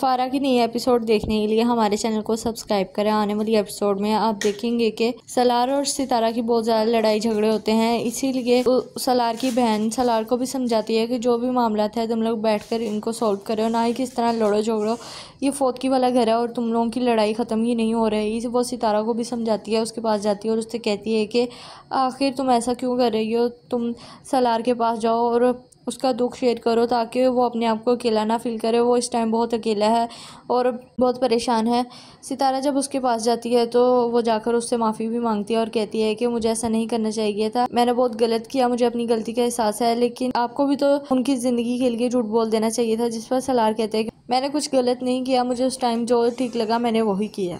फारा की नई एपिसोड देखने के लिए हमारे चैनल को सब्सक्राइब करें आने वाली एपिसोड में आप देखेंगे कि सलार और सितारा की बहुत ज़्यादा लड़ाई झगड़े होते हैं इसीलिए सलार की बहन सलार को भी समझाती है कि जो भी मामला था तुम लोग बैठ कर इनको सॉल्व करो ना ही किस तरह लड़ो झगड़ो ये फोतकी वाला घर है और तुम लोगों की लड़ाई ख़त्म ही नहीं हो रही वो सितारा को भी समझाती है उसके पास जाती है और उससे कहती है कि आखिर तुम ऐसा क्यों कर रही हो तुम सलार के पास जाओ और उसका दुख शेयर करो ताकि वो अपने आप को अकेला ना फील करे वो इस टाइम बहुत अकेला है और बहुत परेशान है सितारा जब उसके पास जाती है तो वो जाकर उससे माफ़ी भी मांगती है और कहती है कि मुझे ऐसा नहीं करना चाहिए था मैंने बहुत गलत किया मुझे अपनी गलती का एहसास है लेकिन आपको भी तो उनकी ज़िंदगी के लिए झूठ बोल देना चाहिए था जिस पर सलार कहते हैं मैंने कुछ गलत नहीं किया मुझे उस टाइम जो ठीक लगा मैंने वही किया